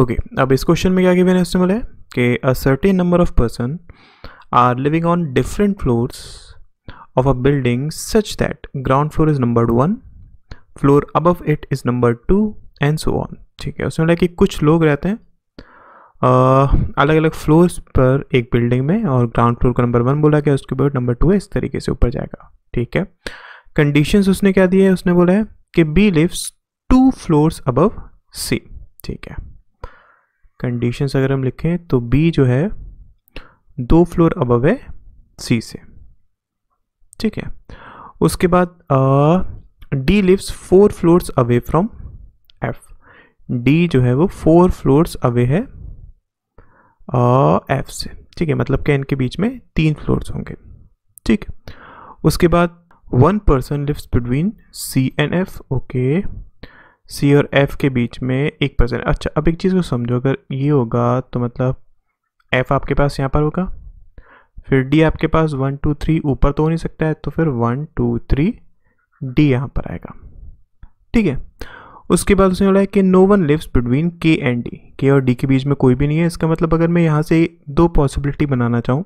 okay अब इस question में क्या गिवेन एस्टिमल है कि a certain number of person are living on different floors of a building such that ground floor is number one floor above it is number two and so on ठीक है उसमें कि कुछ लोग रहते हैं अलग अलग फ्लोर्स पर एक बिल्डिंग में और ग्राउंड फ्लोर का नंबर वन बोला गया उसके बाद नंबर टू है इस तरीके से ऊपर जाएगा ठीक है कंडीशंस उसने क्या दिए है उसने बोला है कि B lives two floors above C ठीक है कंडीशंस अगर हम लिखें तो बी जो है दो फ्लोर अबव है सी से ठीक है उसके बाद D lives four floors away from F D जो है वो फोर फ्लोर्स अवे है एफ से ठीक है मतलब क्या इनके बीच में तीन फ्लोर्स होंगे ठीक उसके बाद one person lives between C and F okay C और एफ़ के बीच में एक परसेंट अच्छा अब एक चीज़ को समझो अगर ये होगा तो मतलब एफ़ आपके पास यहाँ पर होगा फिर डी आपके पास वन टू थ्री ऊपर तो हो नहीं सकता है तो फिर वन टू थ्री डी यहाँ पर आएगा ठीक है उसके बाद उसने बोला है कि no one lives between K and D K और डी के बीच में कोई भी नहीं है इसका मतलब अगर मैं यहाँ से दो पॉसिबिलिटी बनाना चाहूँ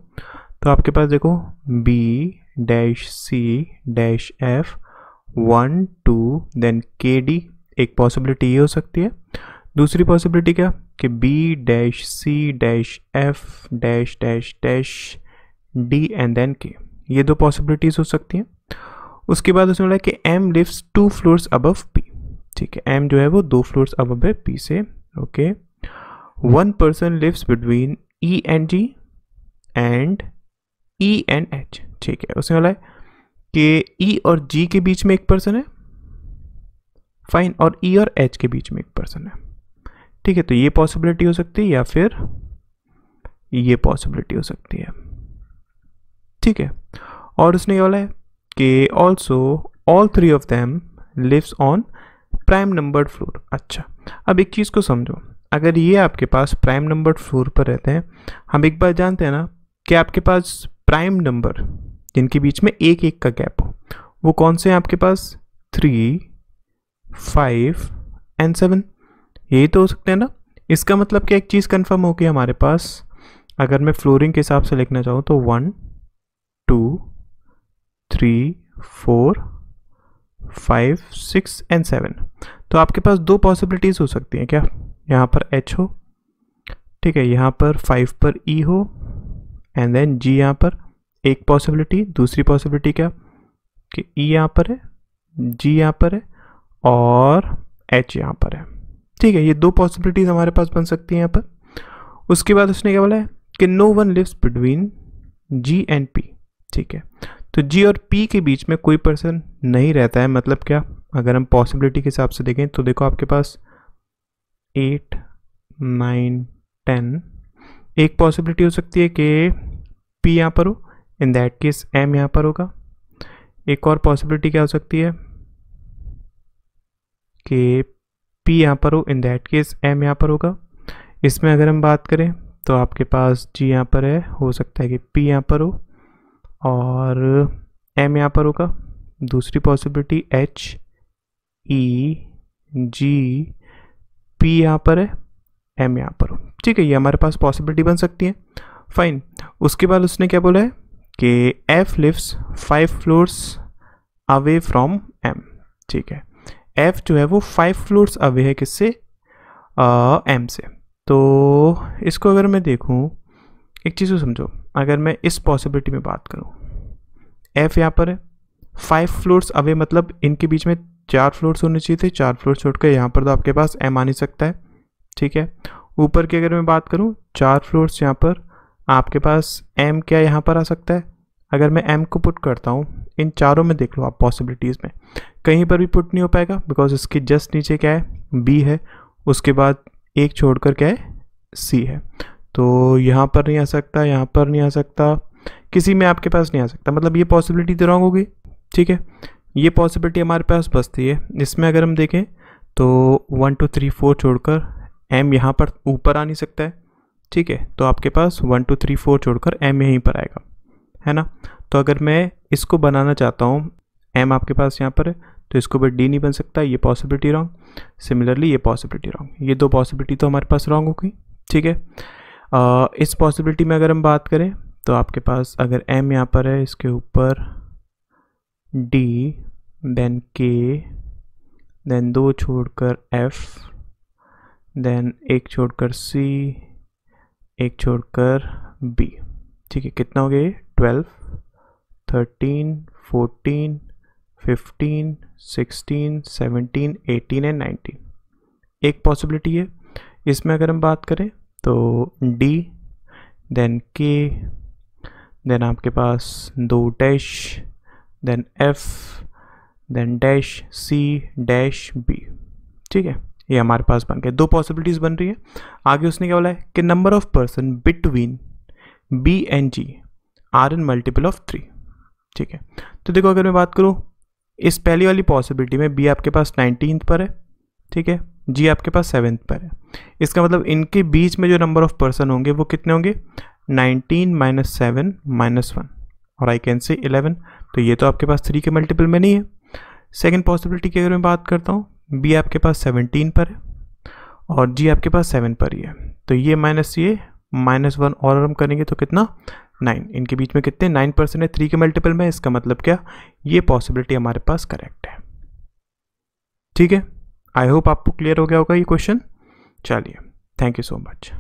तो आपके पास देखो B dash C dash F one two then K D एक पॉसिबिलिटी ये हो सकती है दूसरी पॉसिबिलिटी क्या कि B dash C dash F dash dash dash D and then K ये दो पॉसिबिलिटीज़ हो सकती हैं उसके बाद उसने बोला कि M lives two floors above P ठीक है एम जो है वो दो फ्लोर्स अबव है पी से okay one person lives between E and G and E and H ठीक है उसने बोला कि ई e और जी के बीच में एक पर्सन है फाइन और ई e और एच के बीच में एक पर्सन है ठीक है तो ये पॉसिबिलिटी हो सकती है या फिर ये पॉसिबिलिटी हो सकती है ठीक है और उसने ये बोला है कि also all three of them lives on prime number floor अच्छा अब एक चीज़ को समझो अगर ये आपके पास प्राइम नंबर फ्लोर पर रहते हैं हम एक बार जानते हैं ना कि आपके पास प्राइम नंबर जिनके बीच में एक एक का गैप हो वो कौन से हैं आपके पास थ्री फाइव एंड सेवन यही तो हो सकते हैं ना इसका मतलब क्या एक चीज़ कंफर्म होगी हमारे पास अगर मैं फ्लोरिंग के हिसाब से लिखना चाहूँ तो one two three four five six and seven तो आपके पास दो पॉसिबिलिटीज़ हो सकती हैं क्या यहाँ पर एच हो ठीक है यहाँ पर फाइव पर ई e हो एंड देन जी यहाँ पर एक पॉसिबिलिटी दूसरी पॉसिबिलिटी क्या कि ई e यहाँ पर है जी यहाँ पर है और एच यहाँ पर है ठीक है ये दो पॉसिबिलिटीज़ हमारे पास बन सकती हैं यहाँ पर उसके बाद उसने क्या बोला है कि no one lives between G and P ठीक है तो जी और पी के बीच में कोई पर्सन नहीं रहता है मतलब क्या अगर हम पॉसिबिलिटी के हिसाब से देखें तो देखो आपके पास एट नाइन टेन एक पॉसिबिलिटी हो सकती है कि पी यहाँ पर हो इन दैट केस एम यहाँ पर होगा एक और पॉसिबिलिटी क्या हो सकती है कि पी यहाँ पर हो इन दैट केस एम यहाँ पर होगा इसमें अगर हम बात करें तो आपके पास जी यहाँ पर है हो सकता है कि पी यहाँ पर हो और एम यहाँ पर होगा दूसरी possibility H E G P यहाँ पर है एम यहाँ पर हो ठीक है ये हमारे पास पॉसिबिलिटी बन सकती है फाइन उसके बाद उसने क्या बोला है कि F lives five floors away from M ठीक है एफ जो है वो फाइव फ्लोर्स अवे है किससे एम से तो इसको अगर मैं देखूँ एक चीज़ को समझो अगर मैं इस पॉसिबिलिटी में बात करूँ एफ यहाँ पर है फाइव फ्लोर्स अवे मतलब इनके बीच में चार फ्लोर्स होने चाहिए थे चार फ्लोर छोड़कर यहाँ पर तो आपके पास एम आ नहीं सकता है ठीक है ऊपर की अगर मैं बात करूँ चार फ्लोर्स यहाँ पर आपके पास एम क्या यहाँ पर आ सकता है अगर मैं एम को पुट करता हूँ इन चारों में देख लो आप पॉसिबिलिटीज़ में कहीं पर भी पुट नहीं हो पाएगा बिकॉज इसके जस्ट नीचे क्या है बी है उसके बाद एक छोड़कर क्या है सी है तो यहाँ पर नहीं आ सकता यहाँ पर नहीं आ सकता किसी में आपके पास नहीं आ सकता मतलब ये पॉसिबिलिटी तो रॉन्ग होगी ठीक है ये पॉसिबिलिटी हमारे पास बचती है इसमें अगर हम देखें तो वन टू थ्री फोर छोड़कर एम यहाँ पर ऊपर आ नहीं सकता है ठीक है तो आपके पास वन टू थ्री फोर छोड़कर एम यहीं पर आएगा है ना तो अगर मैं इसको बनाना चाहता हूँ एम आपके पास यहाँ पर है तो इसको भी डी नहीं बन सकता ये पॉसिबिलिटी रॉन्ग सिमिलरली ये पॉसिबिलिटी रॉन्ग ये दो पॉसिबिलिटी तो हमारे पास रॉन्ग हो गई ठीक है आ, इस पॉसिबिलिटी में अगर हम बात करें तो आपके पास अगर एम यहाँ पर है इसके ऊपर डी देन के देन दो छोड़कर एफ देन एक छोड़कर सी एक छोड़कर बी ठीक है कितना हो गया ये 12 13 14 15 16 17 18 एंड 19 एक पॉसिबिलिटी है इसमें अगर हम बात करें तो डी देन के देन आपके पास दो dash then F then dash C dash B ठीक है ये हमारे पास बन गए दो पॉसिबिलिटीज़ बन रही है आगे उसने क्या बोला है कि number of person between B and G are in multiple of three ठीक है तो देखो अगर मैं बात करूँ इस पहली वाली पॉसिबिलिटी में बी आपके पास नाइनटीन पर है ठीक है जी आपके पास सेवेंथ पर है इसका मतलब इनके बीच में जो नंबर ऑफ पर्सन होंगे वो कितने होंगे nineteen minus seven minus one और आई कैन से इलेवन तो ये तो आपके पास थ्री के मल्टीपल में नहीं है सेकेंड पॉसिबिलिटी की अगर मैं बात करता हूँ बी आपके पास सेवनटीन पर है और जी आपके पास सेवन पर ही है तो ये माइनस ये माइनस वन और हम करेंगे तो कितना नाइन इनके बीच में कितने नाइन परसेंट है थ्री के मल्टीपल में इसका मतलब क्या ये पॉसिबिलिटी हमारे पास करेक्ट है ठीक है आई होप आपको क्लियर हो गया होगा ये क्वेश्चन चलिए थैंक यू सो मच